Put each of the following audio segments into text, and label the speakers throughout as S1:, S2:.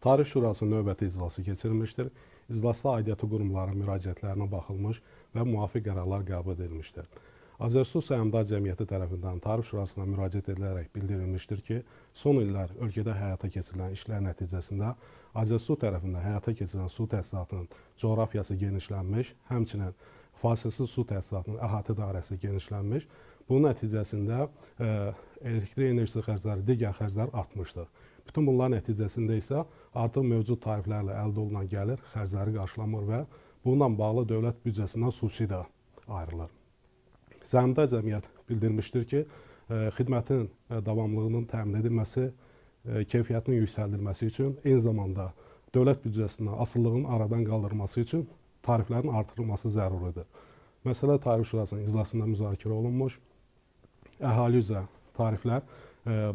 S1: Tarif Şurasının növbəti iclası keçirilmişdir. İclasda aidiyyəti qurumların müraciətlərinə baxılmış və müvafiq qərarlar qəbul edilmişdir. Azərsu Səyamdar Cəmiyyəti tərəfindən Tarif Şurasına müraciət edilərək bildirilmişdir ki, son illər ölkədə həyata keçirilən işlər nəticəsində Azərsu tərəfindən həyata keçirilən su təsisatının coğrafiyası genişlənmiş, həmçinin fasilsiz su təsisatının əhatə dairəsi genişlənmiş. Bunun nəticəsində e, elektrik enerjisi xərcləri, digər xərclər artmışdır. Bütün bunlar nəticəsində isə artıq mövcud tariflərlə əldə olunan gəlir xərcləri qarşılamır və bununla bağlı dövlət büdcəsindən subsidiya ayrılır. Zəmdar cəmiyyət bildirmişdir ki, e, xidmətin e, davamlılığının təmin edilməsi, e, keyfiyyətinin yüksəldilməsi üçün, eyni zamanda dövlət büdcəsindən asılılığın aradan qaldırılması üçün tariflərin artırılması zəruridir. Məsələ Tarif Şurasının iclasında müzakirə olunmuş. Əhali üzrə tariflər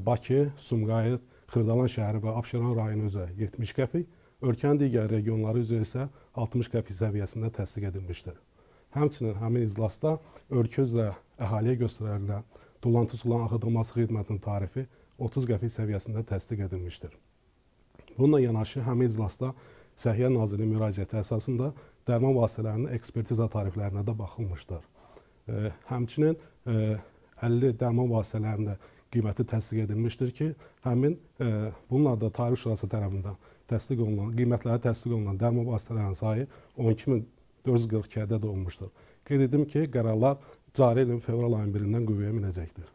S1: Bakı, Sumqayıt, Xırdalan şəhəri və Abşeron rayonu üzrə 70 qəpik, ölkənin digər regionları üzrə isə 60 qəpik səviyyəsində təsdiq edilmişdir. Həmçinin həmin iclasda ölkə üzrə əhaliyə göstərilən tulantı sulan axıdılması xidmətinin tarifi 30 qəpik səviyyəsində təsdiq edilmişdir. Bununla yanaşı həmin iclasda Səhiyyə Nazirinin müraciəti əsasında dərman vasitələrinin ekspertiza tariflərinə də baxılmışdır. Həmçinin 50 dərman vasitələrində qiyməti təsdiq edilmişdir ki, həmin e, bununla da Tarif Şurası tərəfindən təsdiq olunan, qiymətləri təsdiq olunan dərman vasitələrinin sayı 12442-də olmuşdur. Qeyd edim ki, qərarlar cari ilin fevral ayının 1-dən qüvvəyə minəcəkdir.